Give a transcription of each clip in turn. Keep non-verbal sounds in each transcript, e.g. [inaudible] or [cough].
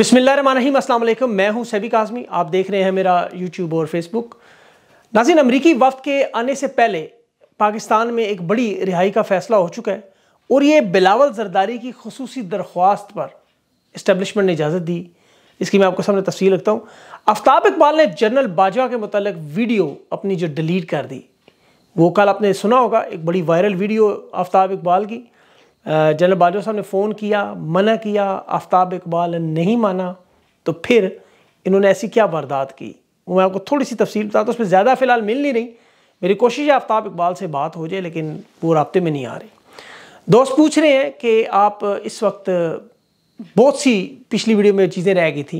रही अल्लाम मैं हूं सैबिक आज़मी आप देख रहे हैं मेरा यूट्यूब और फेसबुक नाजिन अमरीकी वफद के आने से पहले पाकिस्तान में एक बड़ी रिहाई का फ़ैसला हो चुका है और ये बिलावल जरदारी की खसूसी दरख्वास्त पर इस्टबलिशमेंट ने इजाज़त दी इसकी मैं आपको सामने तफसील रखता हूँ आफ्ताब इकबाल ने जनरल बाजवा के मतलब वीडियो अपनी जो डिलीट कर दी वो कल आपने सुना होगा एक बड़ी वायरल वीडियो आफ्ताब इकबाल की जनरल बाजवा साहब ने फ़ोन किया मना किया आफ्ताब इकबाल ने नहीं माना तो फिर इन्होंने ऐसी क्या वारदात की वो मैं आपको थोड़ी सी तफसील बताता तो हूँ उसमें ज़्यादा फ़िलहाल मिल नहीं रही मेरी कोशिश है आफ्ताब इकबाल से बात हो जाए लेकिन वो रबते में नहीं आ रही दोस्त पूछ रहे हैं कि आप इस वक्त बहुत सी पिछली वीडियो में चीज़ें रह गई थी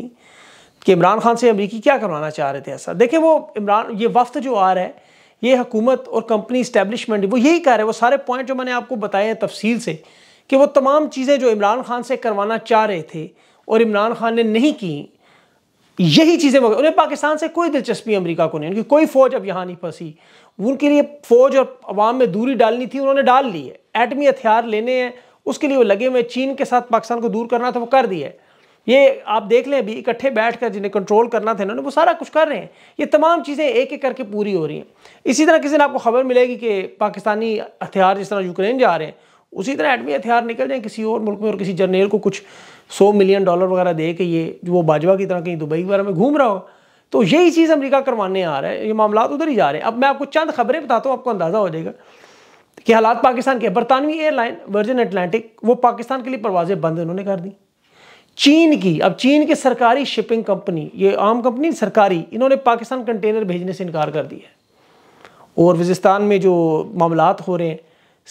कि इमरान खान से अमरीकी क्या करवाना चाह रहे थे ऐसा देखें वो इमरान ये वक्त जो आ रहा है ये हुकूमत और कंपनी इस्टेब्लिशमेंट वो यही कह रहे हैं वो सारे पॉइंट जो मैंने आपको बताए हैं तफसील से कि वो तमाम चीज़ें जो इमरान खान से करवाना चाह रहे थे और इमरान खान ने नहीं की यही चीज़ें वो उन्हें पाकिस्तान से कोई दिलचस्पी अमेरिका को नहीं उनकी कोई फ़ौज अब यहाँ नहीं फंसी उनके लिए फ़ौज और अवाम में दूरी डालनी थी उन्होंने डाल ली है एटमी हथियार लेने हैं उसके लिए वो लगे हुए चीन के साथ पाकिस्तान को दूर करना था वो कर दिया है ये आप देख लें अभी इकट्ठे बैठ कर जिन्हें कंट्रोल करना था इन्होंने वो सारा कुछ कर रहे हैं ये तमाम चीज़ें एक एक करके पूरी हो रही हैं इसी तरह किसी ने आपको खबर मिलेगी कि पाकिस्तानी हथियार जिस तरह यूक्रेन जा रहे हैं उसी तरह एटमी हथियार निकल जाएँ किसी और मुल्क में और किसी जर्नेल को कुछ सौ मिलियन डॉलर वगैरह दे के ये वो बाजवा की तरह कहीं दुबई वगैरह में घूम रहा हो तो यही चीज़ अमरीका करवाने आ रहा है ये मामला उधर ही जा रहे हैं अब मैं आपको चंद खबरें बताता हूँ आपको अंदाज़ा हो जाएगा कि हालात पाकिस्तान के बरतानवी एयरलाइन वर्जिन अटलांटिक वो पाकिस्तान के लिए परवाज़ें बंद उन्होंने कर दी चीन की अब चीन की सरकारी शिपिंग कंपनी ये आम कंपनी सरकारी इन्होंने पाकिस्तान कंटेनर भेजने से इनकार कर दिया और वजिस्तान में जो मामला हो रहे हैं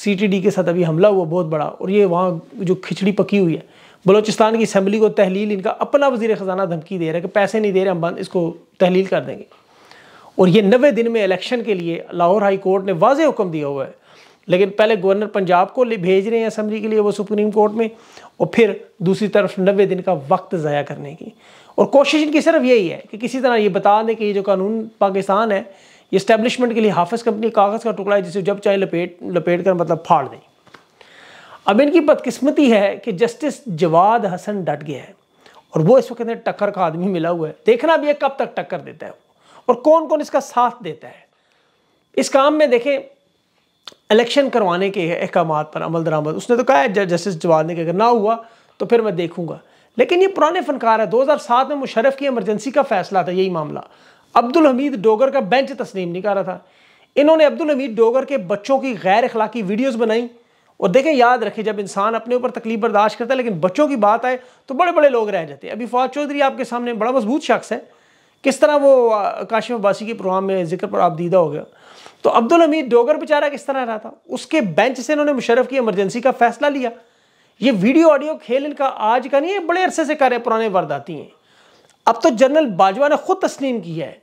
सी के साथ अभी हमला हुआ बहुत बड़ा और ये वहाँ जो खिचड़ी पकी हुई है बलोचिस्तान की असम्बली को तहलील इनका अपना वजीर ख़जाना धमकी दे रहा है कि पैसे नहीं दे रहे हम बंद इसको तहलील कर देंगे और ये नबे दिन में इलेक्शन के लिए लाहौर हाई कोर्ट ने वाज हुक्म दिया हुआ है लेकिन पहले गवर्नर पंजाब को भेज रहे हैं असम्बली के लिए वो सुप्रीम कोर्ट में और फिर दूसरी तरफ नबे दिन का वक्त ज़ाया करने की और कोशिश इनकी सिर्फ यही है कि किसी तरह ये बता दें कि ये जो कानून पाकिस्तान है ये स्टैब्लिशमेंट के लिए हाफिज़ कंपनी कागज़ का टुकड़ा है जिसे जब चाहे लपेट लपेट कर मतलब फाड़ दें अब इनकी बदकस्मती है कि जस्टिस जवाद हसन डट गया है और वो इस वक्त टक्कर का आदमी मिला हुआ है देखना भी है कब तक टक्कर देता है और कौन कौन इसका साथ देता है इस काम में देखें इलेक्शन करवाने के अहकाम पर अमल दरामद उसने तो कहा है जस्टिस जवाब ने कि अगर ना हुआ तो फिर मैं देखूंगा लेकिन ये पुराने फनकार है 2007 में मुशरफ की एमरजेंसी का फैसला था यही मामला अब्दुल हमीद डोगर का बेंच तस्लीम नहीं कर रहा था इन्होंने अब्दुल हमीद डोगर के बच्चों की गैर अखलाकी वीडियोज़ बनाई और देखें याद रखें जब इंसान अपने ऊपर तकलीफ बर्दाश्त करता है लेकिन बच्चों की बात आए तो बड़े बड़े लोग रह जाते हैं अभी फवाद चौधरी आपके सामने बड़ा मजबूत शख्स है किस तरह वो काशिफ अब्बासी के प्रोग्राम में जिक्र पर आप दीदा हो गया तो अब्दुल हमीद डोगर बेचारा किस तरह रहा था उसके बेंच से इन्होंने मुशरफ की इमरजेंसी का फैसला लिया ये वीडियो ऑडियो खेल इनका आज का नहीं है बड़े अरसे से करे पुराने वारदाती हैं अब तो जनरल बाजवा ने खुद तस्लीम किया है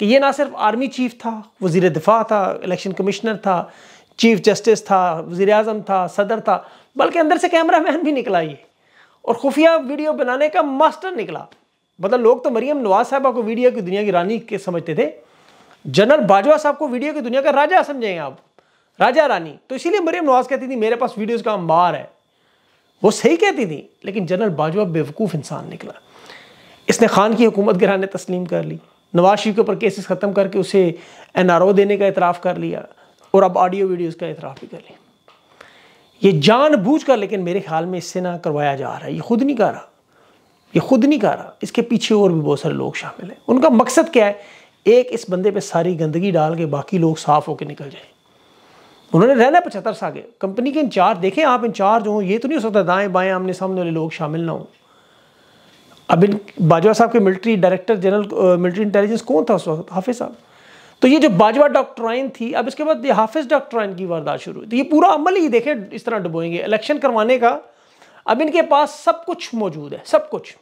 कि ये ना सिर्फ आर्मी चीफ था वजीर दिफा था इलेक्शन कमिश्नर था चीफ जस्टिस था वजीर अजम था सदर था बल्कि अंदर से कैमरा मैन भी निकला ये और खुफिया वीडियो बनाने का मास्टर निकला मतलब लोग तो मरीम नवाज साहबा को वीडियो की दुनिया की रानी के समझते थे जनरल बाजवा साहब को वीडियो की दुनिया का राजा समझेंगे आप राजा रानी तो इसीलिए मरियम नवाज कहती थी मेरे पास वीडियोस का अंबार है वो सही कहती थी लेकिन जनरल बाजवा बेवकूफ़ इंसान निकला इसने खान की हुकूमत गिराने तस्लीम कर ली नवाज शरीफ के ऊपर केसेस ख़त्म करके उसे एन देने का इतराफ़ कर लिया और अब ऑडियो वीडियोज़ का इतराफ़ भी कर लिया ये जानबूझ कर लेकिन मेरे ख्याल में इससे ना करवाया जा रहा है ये खुद नहीं कर रहा ये खुद नहीं कर रहा इसके पीछे और भी बहुत सारे लोग शामिल हैं उनका मकसद क्या है एक इस बंदे पे सारी गंदगी डाल के बाकी लोग साफ होकर निकल जाए उन्होंने रहना पचहत्तर से आगे कंपनी के इंचार्ज देखें आप इंचार्ज हों ये तो नहीं हो सकता दाएं बाएं आमने सामने वाले लोग शामिल ना हों अब इन बाजवा साहब के military director general military intelligence कौन था उस वक्त हाफिज साहब तो ये जो बाजवा डॉक्ट्राइन थी अब इसके बाद हाफिज हाफिज डॉक्ट्राइन की वारदात शुरू हुई तो ये पूरा अमल ही देखे इस तरह डुबोएंगे इलेक्शन करवाने का अब इनके पास सब कुछ मौजूद है सब कुछ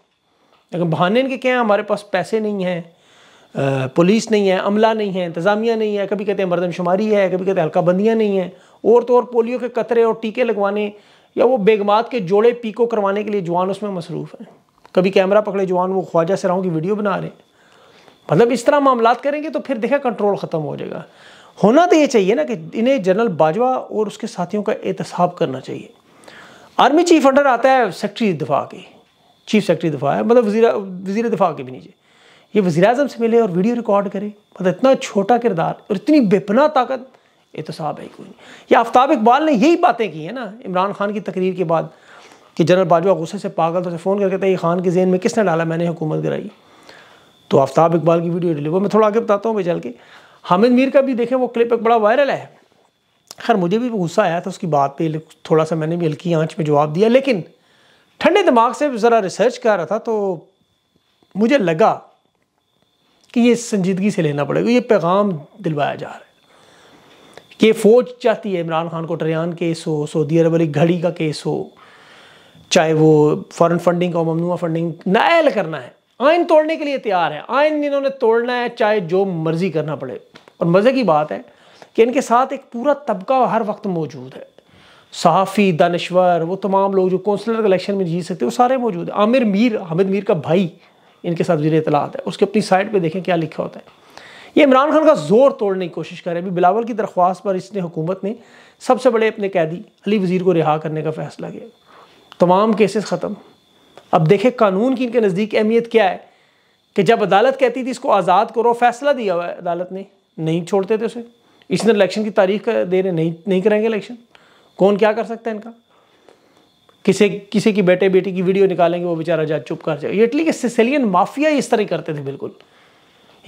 लेकिन बहाने इनके क्या हैं हमारे पास पैसे नहीं हैं पुलिस नहीं है अमला नहीं है इंतज़ामिया नहीं है कभी कहते हैं मरदमशुमारी है कभी कहते हैं हल्का बंदियाँ नहीं हैं और तो और पोलियो के कतरे और टीके लगवाने या वो बेगमात के जोड़े पीको करवाने के लिए जवान उसमें मसरूफ़ हैं कभी कैमरा पकड़े जवान वो ख्वाजा राहों की वीडियो बना रहे हैं मतलब इस तरह मामला करेंगे तो फिर देखा कंट्रोल ख़त्म हो जाएगा होना तो ये चाहिए ना कि इन्हें जनरल बाजवा और उसके साथियों का एहतसाब करना चाहिए आर्मी चीफ अंडर आता है सेक्रटरी दफा के चीफ सेक्रटरी दफा है मतलब वजी वजी दफा के भी नीचे ये वज़ी अजम से मिले और वीडियो रिकॉर्ड करे मतलब इतना छोटा किरदार और इतनी बेपना ताकत ये तो साहब है कोई ये आफ्ताब इकबाल ने यही बातें की है ना इमरान खान की तकरीर के बाद कि जनरल बाजवा गुस्से से पागल तो उसे फ़ोन करके ये खान के जेन में किसने डाला मैंने हुकूमत गिराई तो आफ्ताब इकबाल की वीडियो डिलीवर मैं थोड़ा आगे बताता हूँ भाई चल के हामिद मीर का भी देखें वो क्लिप एक बड़ा वायरल है खैर मुझे भी गुस्सा आया था उसकी बात पर थोड़ा सा मैंने भी हल्की आँच में जवाब दिया लेकिन ठंडे दिमाग से ज़रा रिसर्च कर रहा था तो मुझे लगा कि ये संजीदगी से लेना पड़ेगा ये पैगाम दिलवाया जा रहा है कि फ़ौज चाहती है इमरान खान को ट्रयान केस हो सऊदी अरब वाली घड़ी का केस हो चाहे वो फॉरेन फंडिंग का ममनुआ फंडिंग नायल करना है आयन तोड़ने के लिए तैयार है आयन इन्होंने तोड़ना है चाहे जो मर्जी करना पड़े और मज़े की बात है कि इनके साथ एक पूरा तबका हर वक्त मौजूद है सहाफ़ी दानश्वर वो तमाम लोग जो कौंसलर इलेक्शन में जीत सकते वो सारे मौजूद हैं आमिर मीर हामिद मीर का भाई इनके साथ वजीर इतलात है उसके अपनी साइड पर देखें क्या लिखा होता है ये इमरान खान का जोर तोड़ने की कोशिश कर रहे हैं अभी बिलावल की दरख्वास्त पर इसने हुकूमत ने सबसे बड़े अपने कैदी अली वज़ीर को रिहा करने का फैसला किया तमाम केसेस ख़त्म अब देखें कानून की इनके नज़दीक अहमियत क्या है कि जब अदालत कहती थी इसको आज़ाद करो फैसला दिया हुआ है अदालत ने नहीं छोड़ते थे उसे इसने इलेक्शन की तारीख दे रहे नहीं नहीं करेंगे इलेक्शन कौन क्या कर सकता है इनका किसी किसी की बेटे बेटी की वीडियो निकालेंगे वो बेचारा जा चुप कर जाए ये इटली के सिसिलियन माफिया इस तरह करते थे बिल्कुल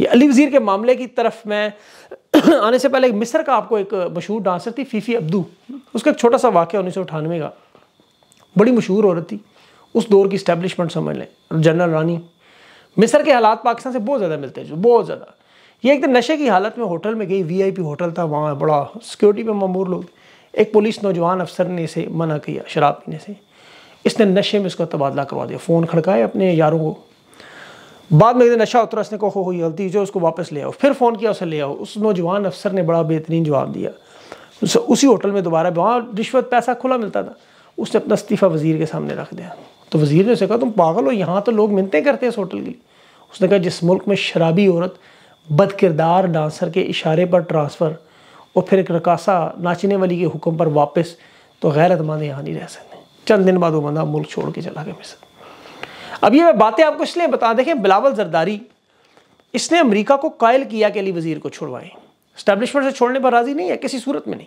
ये अली वज़ीर के मामले की तरफ मैं [clears throat] आने से पहले मिस्र का आपको एक मशहूर डांसर थी फ़ीफ़ी अब्दू उसका एक छोटा सा वाक़ उन्नीस का बड़ी मशहूर औरत थी उस दौर की इस्टेब्लिशमेंट समझ लें जनरल रानी मिस्र के हालात पाकिस्तान से बहुत ज़्यादा मिलते हैं जो बहुत ज़्यादा ये एक दिन नशे की हालत में होटल में गई वीआईपी होटल था वहाँ बड़ा सिक्योरिटी में ममूर लोग थे एक पुलिस नौजवान अफसर ने इसे मना किया शराब पीने से इसने नशे में उसका तबादला करवा दिया फ़ोन खड़काए अपने यारों को बाद में नशा उतरा उसने कहो हुई गलती जो उसको वापस ले आओ फिर फ़ोन किया उसे ले आओ उस नौजवान अफसर ने बड़ा बेहतरीन जवाब दिया उसी होटल में दोबारा वहाँ रिश्वत पैसा खुला मिलता था उसने अपना इस्तीफ़ा वज़ीर के सामने रख दिया तो वज़ीर ने उसे कहा तुम पागल हो यहाँ तो लोग मिनतें करते हैं इस होटल के लिए उसने कहा जिस मुल्क में शराबी औरत बद किरदार डांसर के इशारे पर ट्रांसफ़र और फिर एक रकासा नाचने वाली के हुक्म पर वापस तो गैरतमंद यहाँ नहीं रह सकते चंद दिन बाद वो बंदा मुल्क छोड़ के चला गया मिसर अब ये बातें आपको इसलिए बता देखें बिलावल जरदारी इसने अमरीका को कायल किया कि अली वज़ीर को छोड़वाएं स्टैब्लिशमेंट से छोड़ने पर राज़ी नहीं है किसी सूरत में नहीं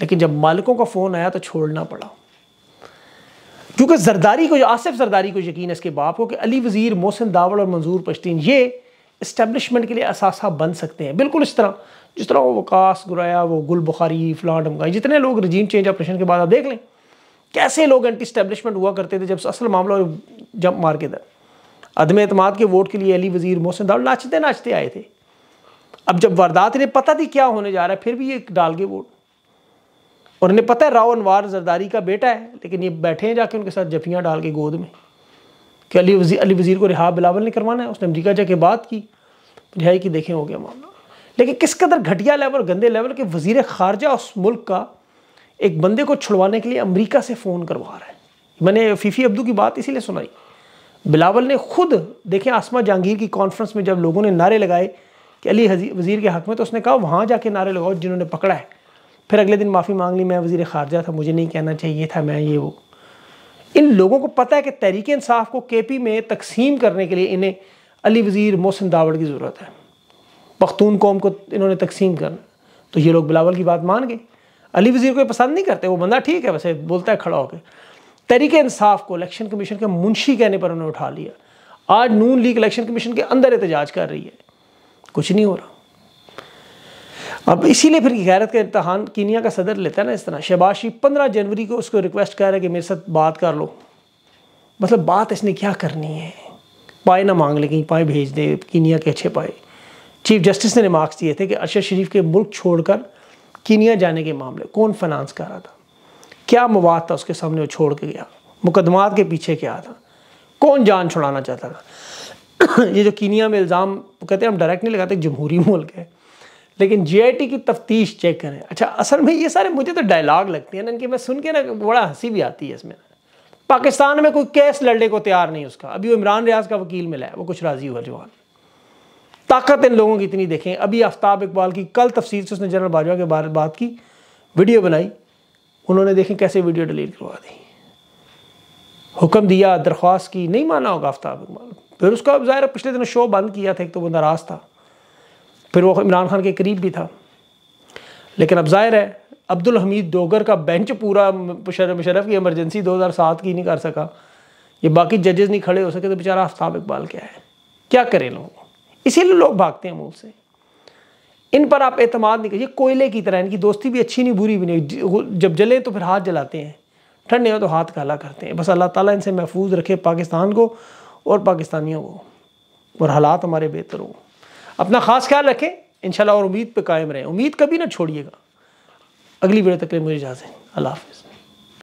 लेकिन जब मालिकों का फ़ोन आया तो छोड़ना पड़ा क्योंकि जरदारी को आसिफ जरदारी को यकीन है इसके बाप को कि अली वज़ीर मोहसिन दावड़ और मंजूर पश्तीन ये इस्टेबलिशमेंट के लिए असासा बन सकते हैं बिल्कुल इस तरह जिस तरह वो वकास गुराया वो गुल बुखारी फलां डमकाई जितने लोग रजीम चेंज ऑपरेशन के बाद आप देख लें कैसे लोग एंटी स्टैब्लिशमेंट हुआ करते थे जब असल मामला जंप मार के दर अदम अतमाद के वोट के लिए अली वजीर मोहसिन दाल नाचते नाचते आए थे अब जब वारदात ने पता थी क्या होने जा रहा है फिर भी ये डाल गए वोट और इन्हें पता है राव अनवार जरदारी का बेटा है लेकिन ये बैठे हैं जाके उनके साथ जफियाँ डाल के गोद में कि अली वजीर अली वजीर को रिहा बिलावल ने करवाना है उसने अमरीका जाके बात की रिहाई की देखें हो गया मामला लेकिन किस कदर घटिया लेवल गंदे लेवल के वजीर खारजा उस मुल्क का एक बंदे को छुड़वाने के लिए अमरीका से फ़ोन करवा रहा है मैंने फ़ीफ़ी अब्दू की बात इसीलिए सुनाई बिलावल ने खुद देखे आसमा जहांगीर की कॉन्फ्रेंस में जब लोगों ने नारे लगाए कि अली वज़ीर के हक़ में तो उसने कहा वहाँ जाके नारे लगाओ जिन्होंने पकड़ा है फिर अगले दिन माफ़ी मांग ली मैं वज़ी खारजा था मुझे नहीं कहना चाहिए था मैं ये वो इन लोगों को पता है कि तहरीक इंसाफ को के पी में तकसीम करने के लिए इन्हें अली वज़ीर मोहसिन दावड़ की ज़रूरत है पख्तून कौम को इन्होंने तकसीम करना तो ये लोग बिलावल की बात मान गए अली वज़ीर को ये पसंद नहीं करते वो बंदा ठीक है वैसे बोलता है खड़ा होकर तरीके इंसाफ को इलेक्शन कमीशन के मुंशी कहने पर उन्होंने उठा लिया आज नून लीग इलेक्शन कमीशन के अंदर एहतजाज कर रही है कुछ नहीं हो रहा अब इसीलिए फिर गैरत का इम्तहान कीनिया का सदर लेता है ना इस तरह शहबाज शरीफ पंद्रह जनवरी को उसको रिक्वेस्ट कर रहा है कि मेरे साथ बात कर लो मतलब बात इसने क्या करनी है पाए ना मांग ले कहीं पाए भेज दे कीनिया के अच्छे पाए चीफ जस्टिस ने रिमार्क्स दिए थे कि अरशद शरीफ के मुल्क छोड़कर कीनिया जाने के मामले कौन फाइनांस कर रहा था क्या मवाद था उसके सामने वो छोड़ के गया मुकदमात के पीछे क्या था कौन जान छुड़ाना चाहता था [coughs] ये जो कीनिया में इल्ज़ाम कहते हैं हम डायरेक्ट नहीं लगाते जमहूरी मुल्क है लेकिन जीआईटी की तफ्तीश चेक करें अच्छा असल में ये सारे मुझे तो डायलॉग लगते हैं ना इनकी मैं सुन के ना बड़ा हंसी भी आती है इसमें पाकिस्तान में कोई केस लड़ने को तैयार नहीं उसका अभी वो इमरान रियाज का वकील मिला है वो कुछ राजी हुआ जवान ताकत इन लोगों की इतनी देखें अभी आफ्ताब इकबाल की कल तफसील से उसने जनरल बाजवा के बारे में बात की वीडियो बनाई उन्होंने देखें कैसे वीडियो डिलीट करवा दी हुक्म दिया दरख्वास्त की नहीं माना होगा आफ्ताब इकबाल फिर उसका ज़ाहिर पिछले दिनों शो बंद किया था एक तो वो नाराज़ था फिर वो इमरान खान के करीब भी था लेकिन अब ज़ाहिर है अब्दुल हमीद दोगर का बेंच पूरा मुशरफ की एमरजेंसी 2007 की नहीं कर सका ये बाकी जजेस नहीं खड़े हो सके तो बेचारा आफ्ताब इकबाल क्या है क्या करें लोगों इसीलिए लोग भागते हैं अमूल से इन पर आप एतमाद नहीं करिए कोयले की तरह इनकी दोस्ती भी अच्छी नहीं बुरी भी नहीं जब जले तो फिर हाथ जलाते हैं ठंडे हो तो हाथ काला करते हैं बस अल्लाह ताला इनसे महफूज रखे पाकिस्तान को और पाकिस्तानियों को और हालात हमारे बेहतर हों अपना ख़ास ख्याल रखें इन और उम्मीद पर कायम रहें उम्मीद कभी ना छोड़िएगा अगली वीडियो तक मुझे इजाज़त अल्लाह हाफिज़